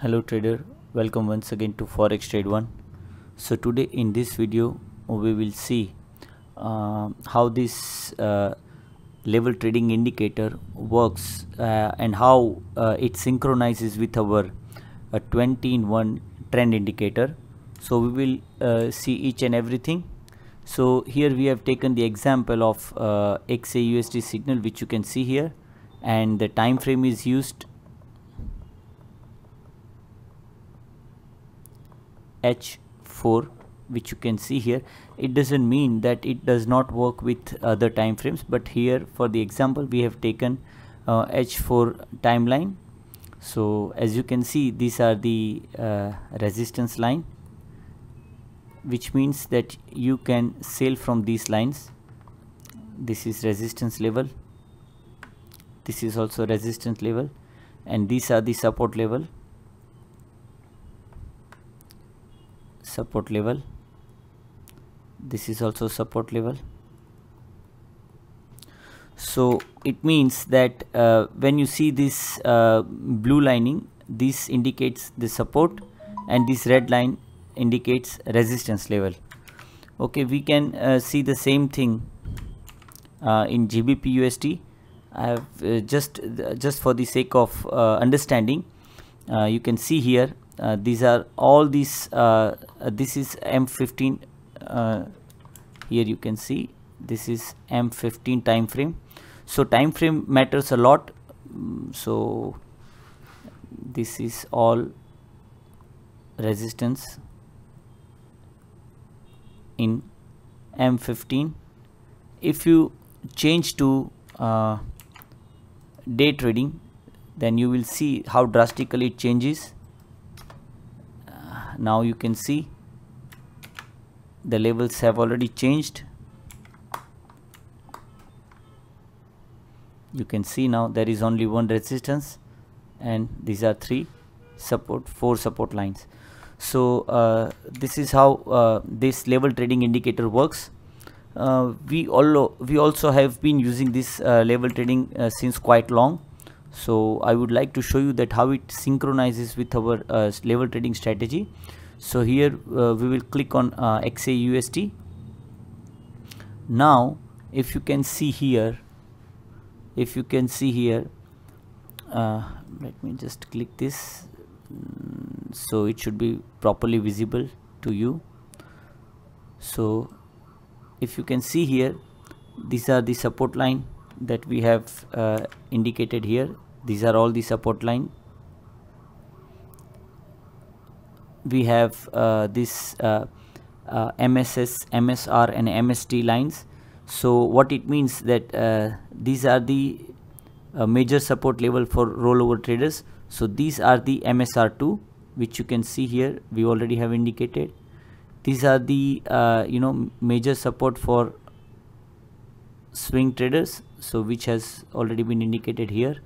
hello trader welcome once again to forex trade one so today in this video we will see uh, how this uh, level trading indicator works uh, and how uh, it synchronizes with our uh, 20 in 1 trend indicator so we will uh, see each and everything so here we have taken the example of XAUSD signal which you can see here and the time frame is used h4 which you can see here it doesn't mean that it does not work with other time frames but here for the example we have taken uh, h4 timeline so as you can see these are the uh, resistance line which means that you can sell from these lines this is resistance level this is also resistance level and these are the support level support level this is also support level so it means that uh, when you see this uh, blue lining this indicates the support and this red line indicates resistance level okay we can uh, see the same thing uh, in GBP USD. I have uh, just just for the sake of uh, understanding you can see here uh, these are all these uh, uh this is m15 uh, here you can see this is m15 time frame so time frame matters a lot mm, so this is all resistance in m15 if you change to uh, day trading then you will see how drastically it changes now you can see the levels have already changed you can see now there is only one resistance and these are three support four support lines so uh, this is how uh, this level trading indicator works uh, we all we also have been using this uh, level trading uh, since quite long so I would like to show you that how it synchronizes with our uh, level trading strategy so here uh, we will click on uh, XAUSD now if you can see here if you can see here uh, let me just click this mm, so it should be properly visible to you so if you can see here these are the support line that we have uh, indicated here these are all the support line we have uh, this uh, uh, MSS, MSR and MST lines. So what it means that uh, these are the uh, major support level for rollover traders. So these are the MSR2 which you can see here we already have indicated. These are the uh, you know major support for swing traders so which has already been indicated here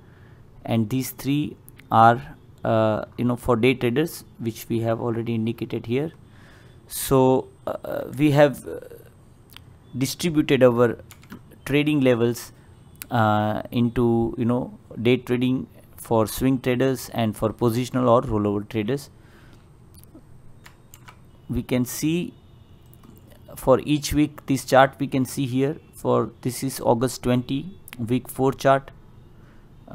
and these three are uh, you know for day traders which we have already indicated here so uh, uh we have uh, distributed our trading levels uh, into you know day trading for swing traders and for positional or rollover traders we can see for each week this chart we can see here for this is August 20 week 4 chart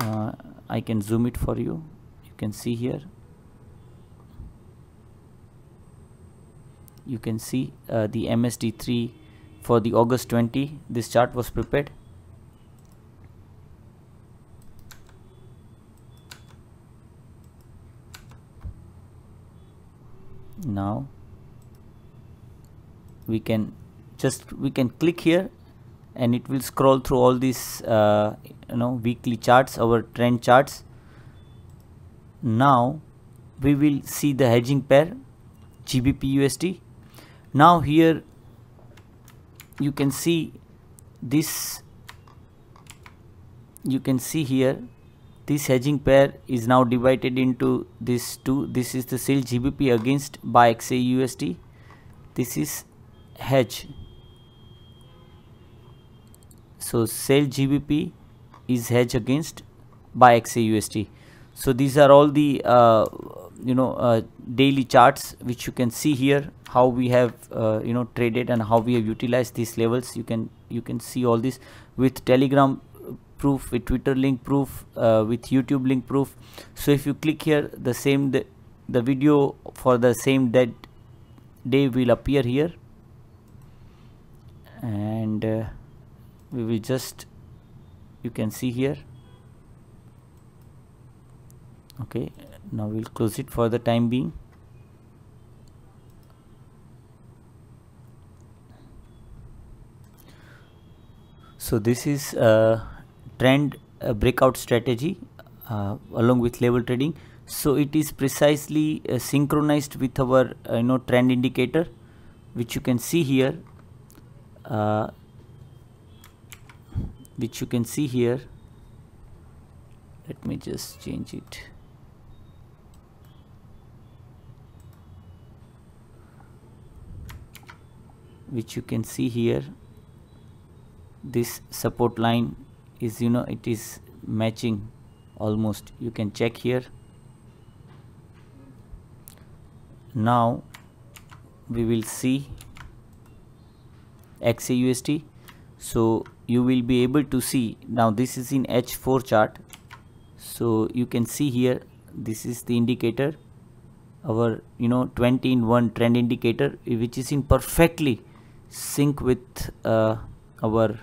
uh, I can zoom it for you you can see here you can see uh, the MSD3 for the August 20 this chart was prepared now we can just we can click here and it will scroll through all these uh, you know weekly charts our trend charts now we will see the hedging pair GBP USD now here you can see this you can see here this hedging pair is now divided into this two this is the sell GBP against buy USD. this is hedge so sell GBP is hedged against buy XAUSD so these are all the uh, you know uh, daily charts which you can see here how we have uh, you know traded and how we have utilized these levels you can you can see all this with telegram proof with twitter link proof uh, with youtube link proof so if you click here the same the, the video for the same dead day will appear here and uh, we will just you can see here okay now we'll close it for the time being so this is a trend a breakout strategy uh, along with level trading so it is precisely uh, synchronized with our uh, you know trend indicator which you can see here uh, which you can see here let me just change it which you can see here this support line is you know it is matching almost you can check here now we will see XAUSD so you will be able to see now this is in h4 chart so you can see here this is the indicator our you know 20 in 1 trend indicator which is in perfectly sync with uh, our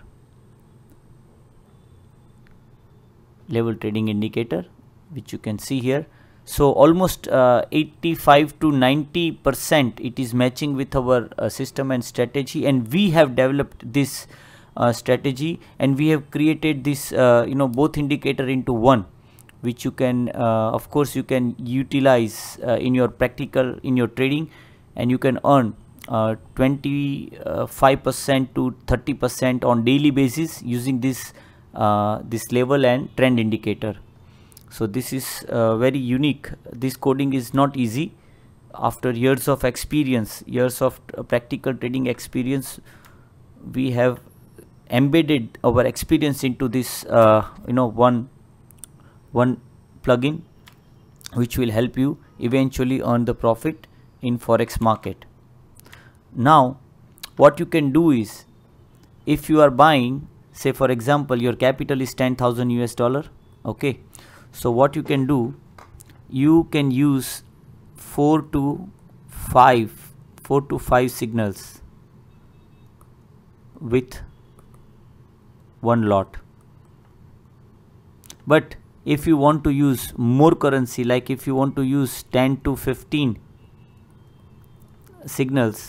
level trading indicator which you can see here so almost uh, 85 to 90 percent it is matching with our uh, system and strategy and we have developed this uh, strategy and we have created this uh, you know both indicator into one which you can uh, of course you can utilize uh, in your practical in your trading and you can earn 25% uh, uh, to 30% on daily basis using this this level and trend indicator so this is very unique this coding is not easy after years of experience years of practical trading experience we have embedded our experience into this uh, you know one one plugin which will help you eventually earn the profit in forex market now what you can do is if you are buying say for example your capital is 10000 us dollar okay so what you can do you can use 4 to 5 4 to 5 signals with one lot but if you want to use more currency like if you want to use 10 to 15 signals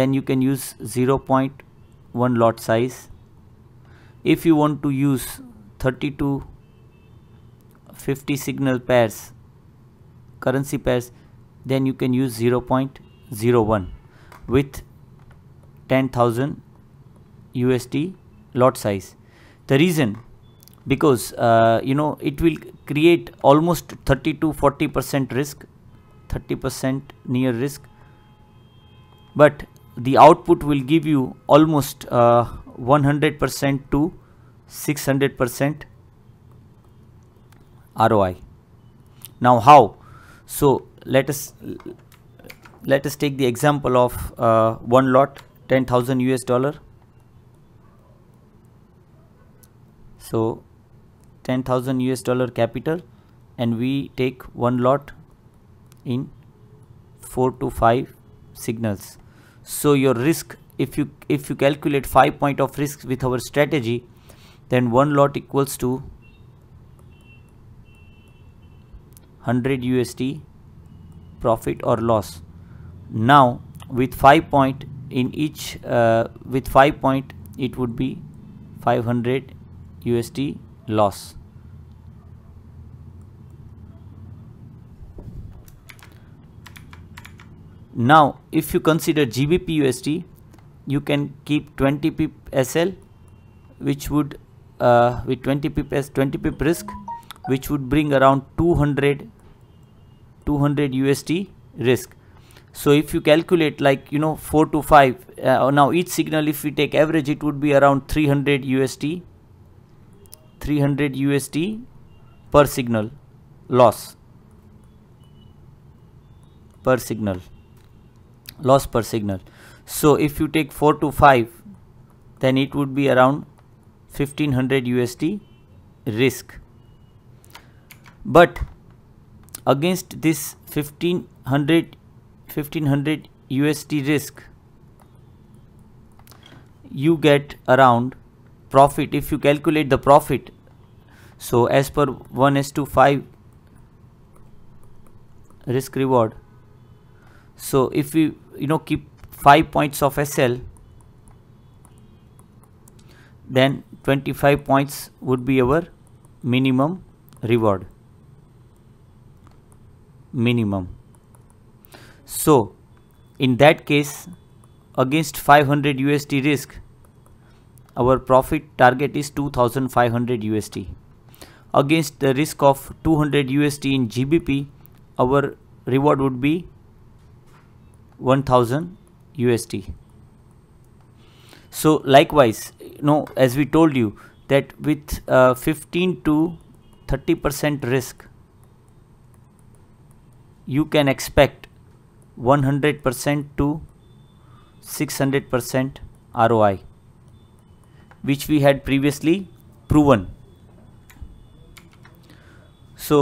then you can use 0.1 lot size if you want to use 30 to 50 signal pairs currency pairs then you can use 0.01 with 10,000 USD lot size. The reason because uh, you know it will create almost 30 to 40 percent risk 30 percent near risk but the output will give you almost 100 uh, percent to 600 percent ROI now how so let us let us take the example of uh, one lot 10,000 US dollar so 10000 US dollar capital and we take one lot in 4 to 5 signals so your risk if you if you calculate 5 point of risk with our strategy then one lot equals to 100 USD profit or loss now with 5 point in each uh, with 5 point it would be 500 USD loss. Now, if you consider GBP USD, you can keep 20 pip SL, which would uh, with 20 pip as 20 pip risk, which would bring around 200 200 USD risk. So if you calculate like you know 4 to 5 uh, now each signal if we take average it would be around 300 USD 300 USD per signal loss per signal loss per signal so if you take 4 to 5 then it would be around 1500 USD risk but against this 1500 1500 USD risk you get around profit if you calculate the profit so as per 1 is to 5 risk reward so if we you know keep 5 points of SL then 25 points would be our minimum reward minimum so in that case against 500 USD risk our profit target is 2500 USD. Against the risk of 200 USD in GBP, our reward would be 1000 USD. So likewise, you know, as we told you that with uh, 15 to 30% risk, you can expect 100% to 600% ROI which we had previously proven. So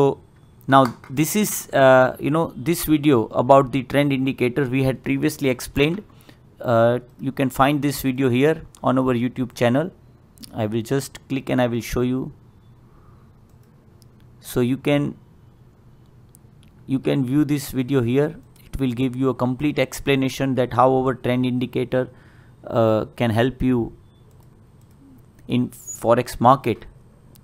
now this is uh, you know this video about the trend indicator we had previously explained. Uh, you can find this video here on our YouTube channel. I will just click and I will show you. So you can you can view this video here. It will give you a complete explanation that how our trend indicator uh, can help you in forex market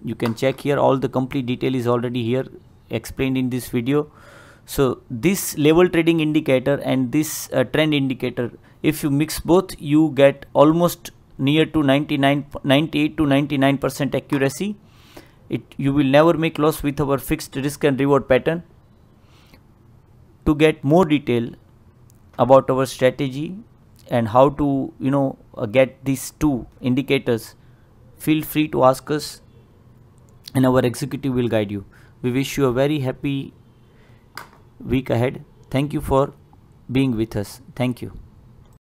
you can check here all the complete detail is already here explained in this video so this level trading indicator and this uh, trend indicator if you mix both you get almost near to 99 98 to 99 percent accuracy it you will never make loss with our fixed risk and reward pattern to get more detail about our strategy and how to you know uh, get these two indicators Feel free to ask us and our executive will guide you. We wish you a very happy week ahead. Thank you for being with us. Thank you.